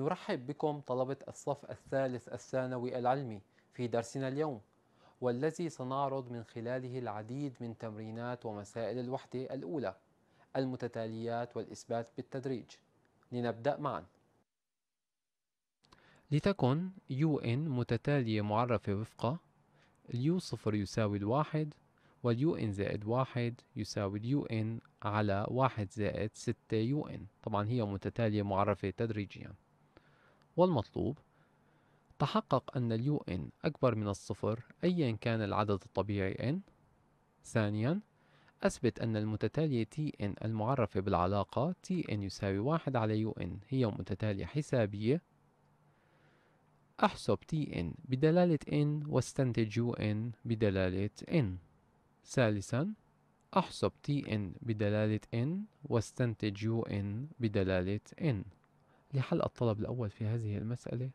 نرحب بكم طلبة الصف الثالث الثانوي العلمي في درسنا اليوم والذي سنعرض من خلاله العديد من تمرينات ومسائل الوحدة الأولى المتتاليات والإثبات بالتدريج لنبدأ معا لتكن UN متتالية معرفة وفق اليو صفر يساوي الواحد واليو ان زائد واحد يساوي اليو ان على واحد زائد ستة يو ان طبعا هي متتالية معرفة تدريجيا والمطلوب تحقق أن اليو إن أكبر من الصفر أيا كان العدد الطبيعي إن ثانيا أثبت أن المتتالية تي إن المعرفة بالعلاقة تي إن يساوي واحد على يو إن هي متتالية حسابية أحسب تي إن بدلالة إن واستنتج يو إن بدلالة إن ثالثا أحسب تي إن بدلالة إن واستنتج يو إن بدلالة إن لحل الطلب الأول في هذه المسألة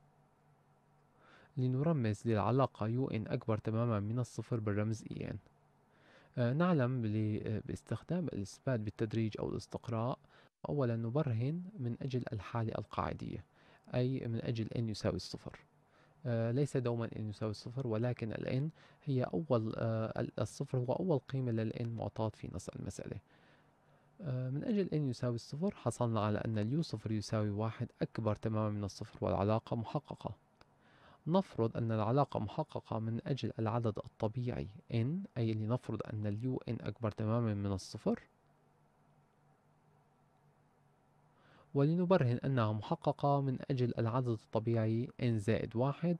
لنرمز للعلاقة يو إن أكبر تماما من الصفر بالرمز إي إن آه، نعلم باستخدام الإثبات بالتدريج أو الاستقراء أولا نبرهن من أجل الحالة القاعدية أي من أجل n يساوي الصفر آه، ليس دوما n يساوي الصفر ولكن الإن n هي أول آه، الصفر هو أول قيمة للإن n معطاة في نص المسألة آه، من أجل أن يساوي الصفر حصلنا على أن اليو صفر يساوي واحد أكبر تماما من الصفر والعلاقة محققة نفرض أن العلاقة محققة من أجل العدد الطبيعي n أي لنفرض أن اليو n أكبر تماما من الصفر ولنبرهن أنها محققة من أجل العدد الطبيعي n زائد واحد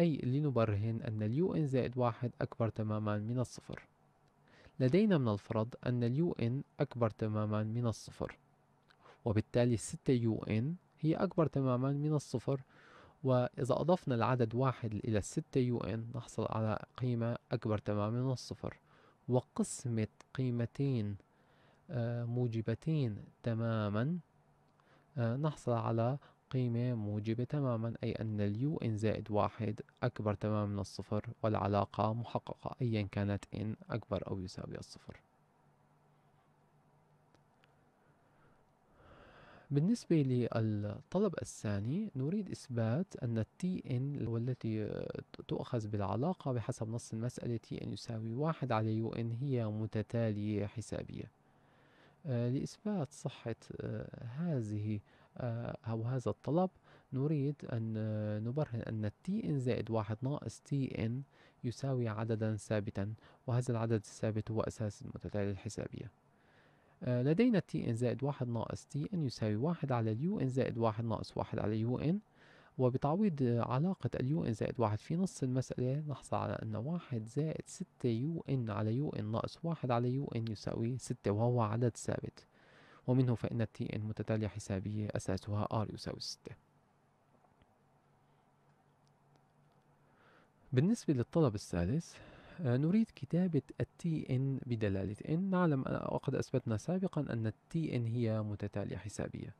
أي لنبرهن أن اليو n زائد واحد أكبر تماما من الصفر لدينا من الفرض أن اليو إن أكبر تماما من الصفر وبالتالي الستة يو إن هي أكبر تماما من الصفر وإذا أضفنا العدد واحد إلى الستة يو إن نحصل على قيمة أكبر تماما من الصفر وقسمة قيمتين آه، موجبتين تماما آه، نحصل على قيمة موجبة تماما أي أن اليو UN زائد واحد أكبر تماما من الصفر والعلاقة محققة أيا كانت n أكبر أو يساوي الصفر بالنسبة للطلب الثاني نريد إثبات أن الـ TN والتي تؤخذ بالعلاقة بحسب نص المسألة تي يساوي واحد على يو هي متتالية حسابية آه، لإثبات صحة آه، هذه آه، أو هذا الطلب نريد أن آه، نبرهن أن تي إن زائد واحد ناقص تي إن يساوي عددا ثابتا وهذا العدد الثابت هو أساس المتتالية الحسابية آه، لدينا تي إن زائد واحد ناقص تي إن يساوي واحد على اليو إن زائد واحد ناقص واحد على اليو إن وبتعويض علاقة اليو إن زائد واحد في نص المسألة نحصل على أن واحد زائد ستة يو إن على يو إن ناقص واحد على يو إن يساوي ستة وهو عدد ثابت ومنه فإن التي إن متتالية حسابية أساسها R يساوي 6 بالنسبة للطلب الثالث آه، نريد كتابة التي إن بدلالة إن نعلم وقد أثبتنا سابقا أن التي إن هي متتالية حسابية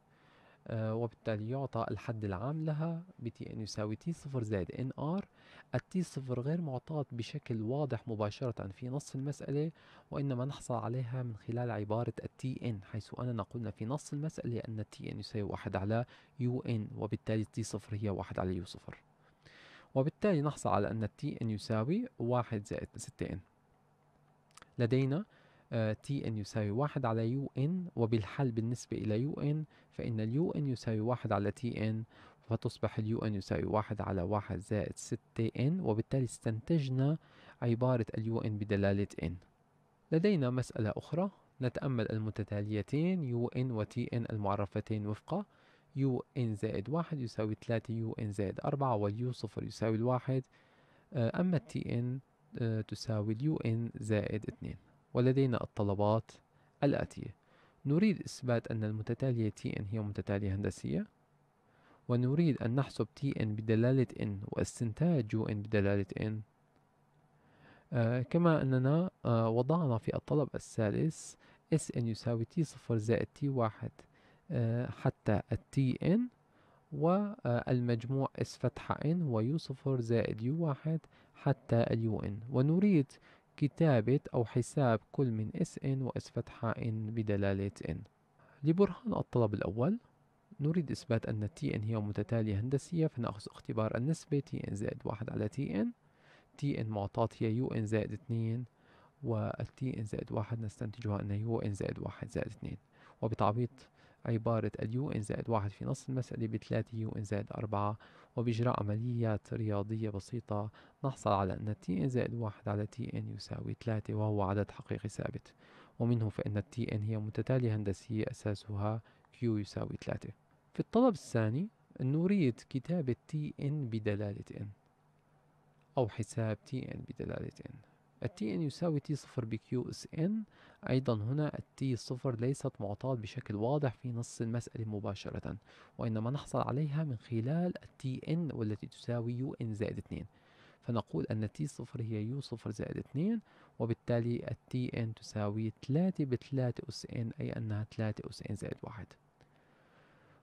آه، وبالتالي يعطى الحد العام لها بتي ان يساوي تي صفر زائد ان ار التي صفر غير معطاة بشكل واضح مباشرة في نص المسألة وإنما نحصل عليها من خلال عبارة التي ان حيث أننا قلنا في نص المسألة أن التي ان يساوي واحد على يو ان وبالتالي تي صفر هي واحد على يو صفر وبالتالي نحصل على أن التي ان يساوي واحد زائد ستة ان لدينا تي آه، ان يساوي واحد على يو ان وبالحل بالنسبة إلى يو ان فإن اليو ان يساوي واحد على تي ان فتصبح اليو ان يساوي واحد على واحد زائد ستة ان وبالتالي استنتجنا عبارة اليو ان بدلالة ان لدينا مسألة أخرى نتأمل المتتاليتين يو ان وتي ان المعرفتين وفق يو ان زائد واحد يساوي ثلاثة يو ان زائد أربعة واليو صفر يساوي الواحد آه، أما التي ان آه، تساوي اليو ان زائد اثنين ولدينا الطلبات الآتية نريد إثبات أن المتتالية Tn هي متتالية هندسية ونريد أن نحسب Tn بدلالة n واستنتاج un بدلالة n آه كما أننا آه وضعنا في الطلب الثالث Sn يساوي T0 زائد T1 آه حتى Tn والمجموع S فتحة n u 0 زائد U1 حتى UN ونريد كتابة أو حساب كل من اس ان واس فتحة ان بدلالة ان لبرهان الطلب الأول نريد إثبات أن تي ان هي متتالية هندسية فنأخذ اختبار النسبة تي ان زائد واحد على تي ان تي ان معطاة هي يو ان زائد اثنين والتي ان زائد واحد نستنتجها أن يو ان زائد واحد زائد اثنين وبتعبيط عبارة اليو إن زائد واحد في نص المسألة بثلاثة يو إن زائد أربعة وبإجراء عمليات رياضية بسيطة نحصل على أن تي إن زائد واحد على تي إن يساوي ثلاثة وهو عدد حقيقي ثابت ومنه فإن التي إن هي متتالية هندسية أساسها كيو يساوي 3 في الطلب الثاني نريد كتابة تي إن بدلالة إن أو حساب تي إن بدلالة إن التي ان يساوي تي صفر بكيو اس ان ايضا هنا التي صفر ليست معطاة بشكل واضح في نص المسألة مباشرة وانما نحصل عليها من خلال التي ان والتي تساوي يو ان زائد 2 فنقول أن تي صفر هي يو صفر زائد اتنين وبالتالي التي ان تساوي تلاتة بتلاتة أس ان أي أنها تلاتة أس ان زائد واحد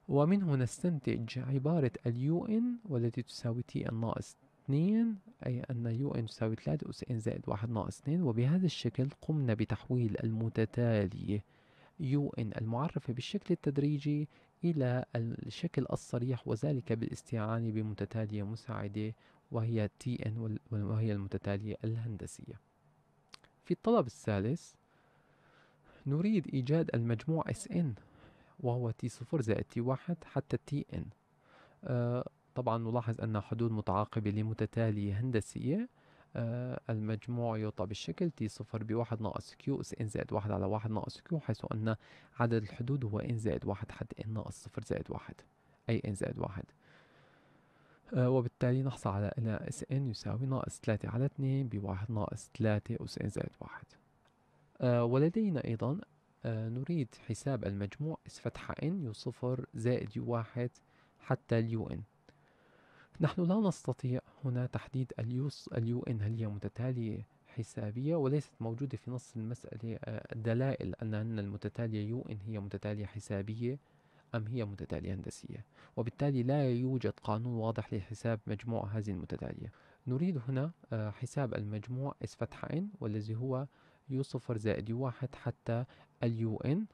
ومنه نستنتج عبارة اليو ان والتي تساوي تي ان ناقص 2 أي أن يو إن تساوي 3 أس إن زائد 1 ناقص 2 وبهذا الشكل قمنا بتحويل المتتالية يو إن المعرفة بالشكل التدريجي إلى الشكل الصريح وذلك بالاستعانة بمتتالية مساعدة وهي تي إن وهي المتتالية الهندسية في الطلب الثالث نريد إيجاد المجموع اس إن وهو تي صفر زائد تي واحد حتى تي إن آه، طبعا نلاحظ أن حدود متعاقبة لمتتالية هندسية آه المجموع يعطى بالشكل تي صفر بواحد ناقص كيو اس ان زائد واحد على واحد ناقص كيو حيث أن عدد الحدود هو ان زائد واحد حد ان ناقص صفر زائد واحد أي ان زائد واحد آه وبالتالي نحصل على أن اس ان يساوي ناقص ثلاثة على اثنين بواحد ناقص ثلاثة اس ان زائد واحد آه ولدينا أيضا آه، نريد حساب المجموع اس فتحة ان يو صفر زائد يو واحد حتى اليو ان نحن لا نستطيع هنا تحديد اليوس اليو إن هل هي متتالية حسابية وليست موجودة في نص المسألة آه، دلائل أن المتتالية يو إن هي متتالية حسابية أم هي متتالية هندسية وبالتالي لا يوجد قانون واضح لحساب مجموع هذه المتتالية نريد هنا آه، حساب المجموع اس فتح ان والذي هو يو صفر زائد يو واحد حتى اليو ان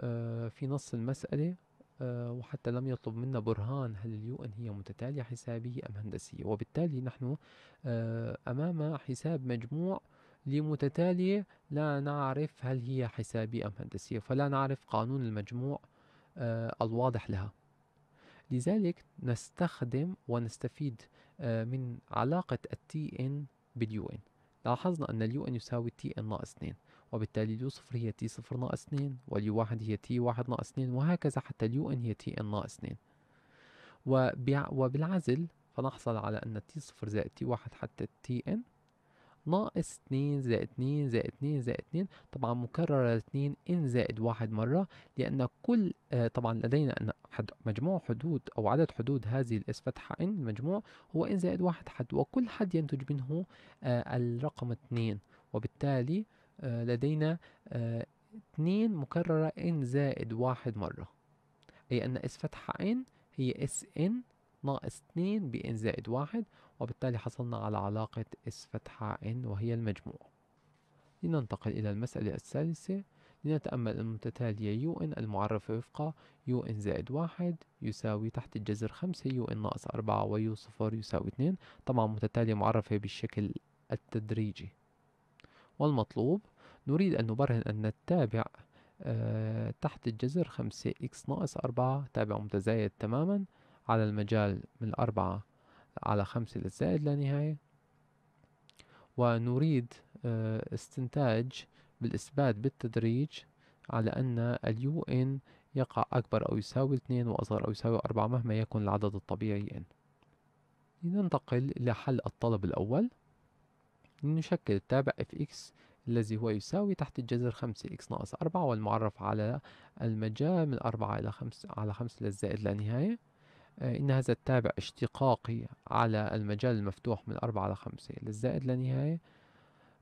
آه، في نص المسألة آه، وحتى لم يطلب منا برهان هل اليو ان هي متتالية حسابية أم هندسية وبالتالي نحن آه، أمام حساب مجموع لمتتالية لا نعرف هل هي حسابية أم هندسية فلا نعرف قانون المجموع آه، الواضح لها لذلك نستخدم ونستفيد من علاقة التي ان باليو ان لاحظنا أن اليو ان يساوي تي ان ناقص 2 وبالتالي اليو صفر هي تي صفر ناقص اثنين واليو واحد هي تي واحد ناقص اثنين وهكذا حتى اليو ان هي تي ان ناقص اثنين وبالعزل فنحصل على أن تي صفر زائد تي واحد حتى تي ان ناقص اثنين زائد اثنين زائد اثنين زائد اثنين طبعا مكررة اثنين ان زائد واحد مرة لأن كل آه، طبعا لدينا أن حد مجموع حدود أو عدد حدود هذه الإس فتحة ان المجموع هو ان زائد واحد حد وكل حد ينتج منه آه، الرقم اثنين وبالتالي آه، لدينا اثنين آه، مكررة ان زائد واحد مرة أي أن اس فتحة ان هي اس ان ناقص اثنين ب n زائد واحد وبالتالي حصلنا على علاقة اس فتحة ان وهي المجموع لننتقل إلى المسألة الثالثة لنتأمل المتتالية يو ان المعرفة وفق يو ان زائد واحد يساوي تحت الجذر خمسة يو ان ناقص أربعة ويو صفر يساوي اثنين طبعا متتالية معرفة بالشكل التدريجي والمطلوب نريد أن نبرهن أن التابع آه، تحت الجذر خمسة إكس ناقص أربعة تابع متزايد تماما على المجال من أربعة على خمسة للزائد لا نهاية ونريد آه، استنتاج بالإثبات بالتدريج على أن اليو إن يقع أكبر أو يساوي اثنين وأصغر أو يساوي أربعة مهما يكن العدد الطبيعي إن لننتقل إلى حل الطلب الأول لنشكل التابع إف إكس الذي هو يساوي تحت الجذر 5 إكس ناقص 4 والمعرف على المجال من 4 إلى 5 على 5 للزائد لا نهاية آه، إن هذا التابع اشتقاقي على المجال المفتوح من 4 إلى 5 للزائد لا نهاية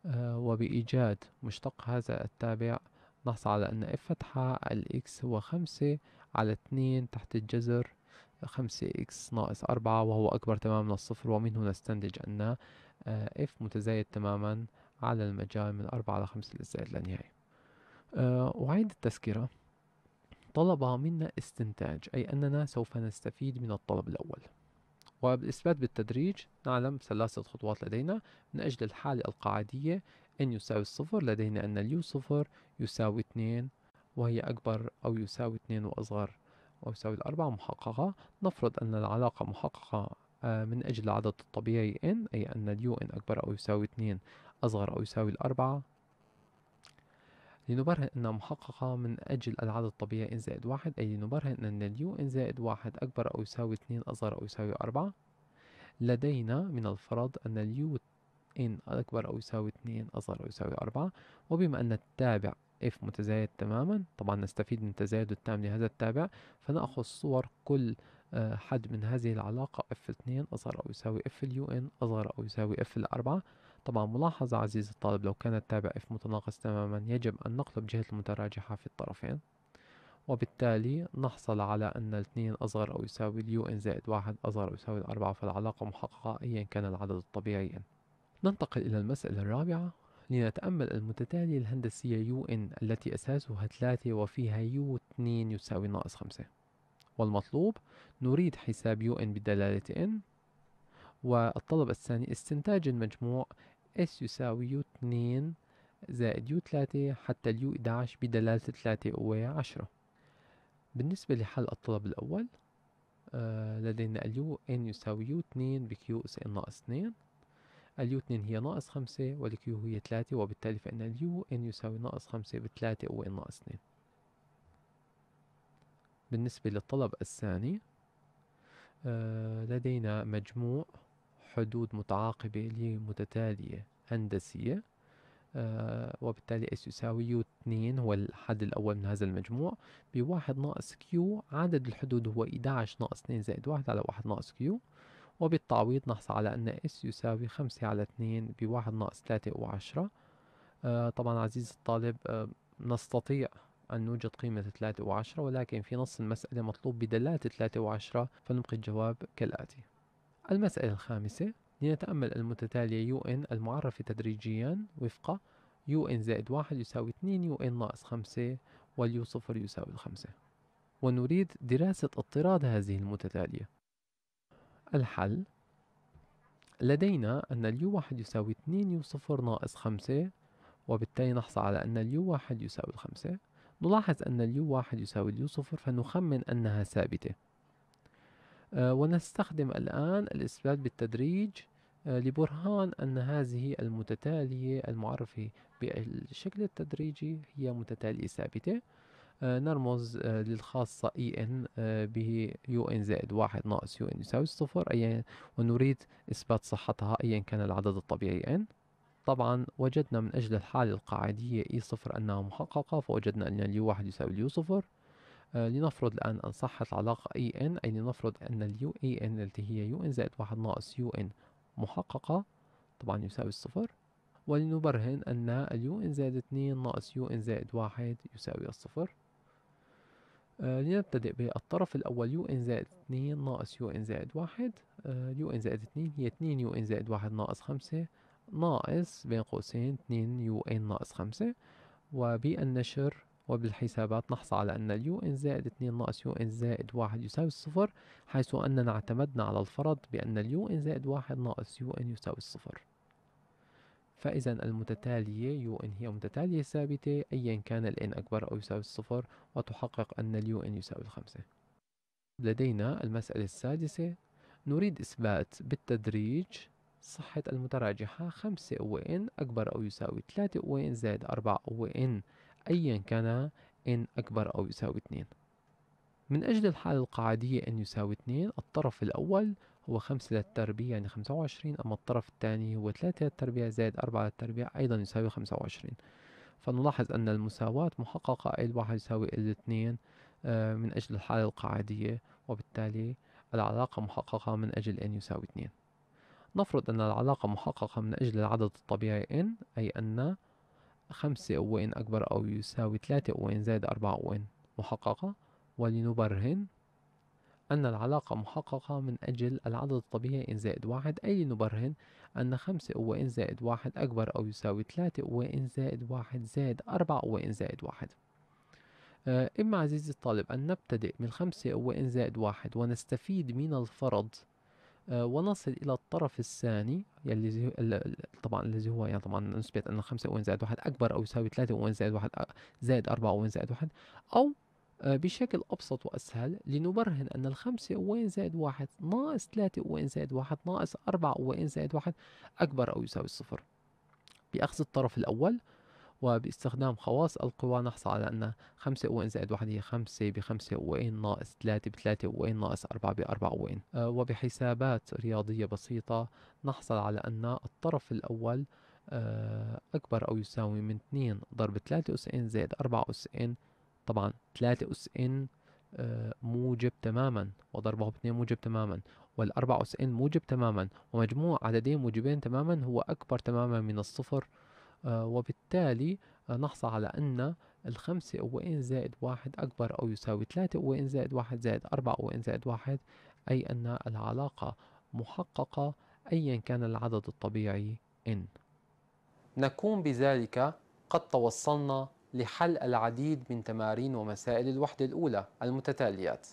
آه، وبإيجاد مشتق هذا التابع نحصل على أن اف فتحة الإكس هو 5 على 2 تحت الجذر 5 إكس ناقص 4 وهو أكبر تماما من الصفر ومن هنا نستنتج أن آه، اف متزايد تماما على المجال من أربعة خمسة أجزاء للنهاية أه وعيد التذكرة طلب منا استنتاج أي أننا سوف نستفيد من الطلب الأول وبالإثبات بالتدريج نعلم ثلاثة خطوات لدينا من أجل الحالة القاعدية إن يساوي الصفر لدينا أن اليو صفر يساوي اثنين وهي أكبر أو يساوي اثنين وأصغر أو يساوي الأربعة محققة نفرض أن العلاقة محققة آه، من أجل العدد الطبيعي n أي أن اليو n أكبر أو يساوي 2 أصغر أو يساوي 4 لنبرهن أنها محققة من أجل العدد الطبيعي n زائد 1 أي لنبرهن أن اليو n زائد 1 أكبر أو يساوي 2 أصغر أو يساوي 4 لدينا من الفرض أن اليو n أكبر أو يساوي 2 أصغر أو يساوي 4 وبما أن التابع f متزايد تماما طبعا نستفيد من تزايد التام لهذا التابع فنأخذ صور كل آه، حد من هذه العلاقة F2 أصغر أو يساوي F اليو إن أصغر أو يساوي F الأربعة طبعا ملاحظة عزيزي الطالب لو كان التابع F متناقص تماما يجب أن نقلب جهة المتراجحة في الطرفين وبالتالي نحصل على أن الاثنين أصغر أو يساوي اليو إن زائد واحد أصغر أو يساوي الأربعة فالعلاقة محققة أيا كان العدد الطبيعي ننتقل إلى المسألة الرابعة لنتأمل المتتالية الهندسية يو إن التي أساسها ثلاثة وفيها يو اثنين يساوي ناقص خمسة والمطلوب نريد حساب يو إن بدلالة إن والطلب الثاني استنتاج المجموع اس يساوي يو 2 زائد يو 3 حتى اليو 11 بدلالة 3 و 10 بالنسبة لحل الطلب الأول آه لدينا اليو ان يساوي يو 2 بكيو اس ان ناقص 2 اليو 2 هي ناقص 5 والكيو هي 3 وبالتالي فإن اليو ان يساوي ناقص 5 بال 3 و ان ناقص 2 بالنسبة للطلب الثاني آه، لدينا مجموع حدود متعاقبة لمتتالية هندسية آه، وبالتالي اس يساوي يو 2 هو الحد الأول من هذا المجموع بواحد ناقص كيو عدد الحدود هو 11 ناقص 2 زائد 1 على 1 ناقص كيو وبالتعويض نحصل على أن اس يساوي 5 على 2 بواحد ناقص 3 و10 آه، طبعا عزيزي الطالب نستطيع أن نوجد قيمة 3 وعشرة ولكن في نص المسألة مطلوب بدلالة 3 وعشرة فنبقي الجواب كالآتي المسألة الخامسة لنتأمل المتتالية يو إن المعرفة تدريجيا وفق يو إن زائد 1 يساوي 2 يو إن ناقص 5 واليو صفر يساوي 5 ونريد دراسة اضطراد هذه المتتالية الحل لدينا أن اليو 1 يساوي 2 يو صفر ناقص 5 وبالتالي نحصل على أن اليو 1 يساوي 5 نلاحظ أن اليو واحد يساوي اليو صفر فنخمن أنها ثابتة آه، ونستخدم الآن الإثبات بالتدريج آه، لبرهان أن هذه المتتالية المعرفة بالشكل التدريجي هي متتالية ثابتة آه، نرمز للخاصة EN به UN زائد واحد ناقص UN يساوي صفر أي ونريد إثبات صحتها أيا كان العدد الطبيعي e N طبعا وجدنا من أجل الحالة القاعدية إي صفر أنها محققة فوجدنا أن اليو واحد يساوي اليو صفر آه لنفرض الآن أن صحت العلاقة اي ان أي لنفرض أن اليو اي ان التي هي يو ان زائد واحد ناقص يو ان محققة طبعا يساوي الصفر ولنبرهن أن اليو ان زائد اثنين ناقص يو ان زائد واحد يساوي الصفر آه لنبتدئ بالطرف الأول يو ان زائد اثنين ناقص يو ان زائد واحد آه يو ان زائد اثنين هي اثنين يو ان زائد واحد ناقص خمسة ناقص بين قوسين 2 يو ان ناقص 5 وبالنشر وبالحسابات نحصل على أن اليو ان زائد 2 ناقص يو ان زائد 1 يساوي الصفر حيث أننا اعتمدنا على الفرض بأن اليو ان زائد 1 ناقص يو ان يساوي الصفر فإذا المتتالية يو ان هي متتالية ثابتة أيا كان ال أكبر أو يساوي الصفر وتحقق أن اليو ان يساوي الخمسة لدينا المسألة السادسة نريد إثبات بالتدريج صحة المتراجحة خمسة أو إن أكبر أو يساوي ثلاثة أو إن زائد أربعة أو إن أيا كان إن أكبر أو يساوي اثنين من أجل الحالة القاعدية إن يساوي اثنين الطرف الأول هو خمسة للتربيع يعني خمسة وعشرين أما الطرف الثاني هو ثلاثة للتربيع زائد أربعة للتربيع أيضا يساوي خمسة وعشرين فنلاحظ أن المساواة محققة ال واحد يساوي ال اثنين آه، من أجل الحالة القاعدية وبالتالي العلاقة محققة من أجل إن يساوي اثنين نفرض أن العلاقة محققة من أجل العدد الطبيعي n أي أن خمسة أو n أكبر أو يساوي ثلاثة أو n زائد أربعة أو n محققة ولنبرهن أن العلاقة محققة من أجل العدد الطبيعي n زائد واحد أي لنبرهن أن خمسة أو n زائد واحد أكبر أو يساوي ثلاثة أو n زائد واحد زائد أربعة أو n زائد واحد آه، إما عزيزي الطالب أن نبتدئ من خمسة أو n زائد واحد ونستفيد من الفرض آه، ونصل إلى الطرف الثاني يلي طبعا الذي هو يعني طبعا نسبة أن 5 أون زائد 1 أكبر أو يساوي 3 أون زائد 1 آه، زائد 4 أون زائد 1 أو آه، بشكل أبسط وأسهل لنبرهن أن الخمسة وين زائد واحد ناقص ثلاثة وين زائد واحد ناقص أربعة وين زائد واحد أكبر أو يساوي الصفر بأخذ الطرف الأول وباستخدام خواص القوى نحصل على أن خمسة أو إن زائد واحد هي خمسة بخمسة أو إن ناقص ثلاثة بثلاثة أو إن ناقص أربعة بأربعة أو إن آه، وبحسابات رياضية بسيطة نحصل على أن الطرف الأول آه، أكبر أو يساوي من 2 ضرب 3 أس إن زائد 4 أس إن طبعا 3 أس إن آه، موجب تماما وضربه باثنين موجب تماما والأربع أس إن موجب تماما ومجموع عددين موجبين تماما هو أكبر تماما من الصفر آه، وبالتالي آه، نحصل على أن الخمسة أو إن زائد واحد أكبر أو يساوي ثلاثة أو إن زائد واحد زائد أربعة أو إن زائد واحد أي أن العلاقة محققة أيا كان العدد الطبيعي إن نكون بذلك قد توصلنا لحل العديد من تمارين ومسائل الوحدة الأولى المتتاليات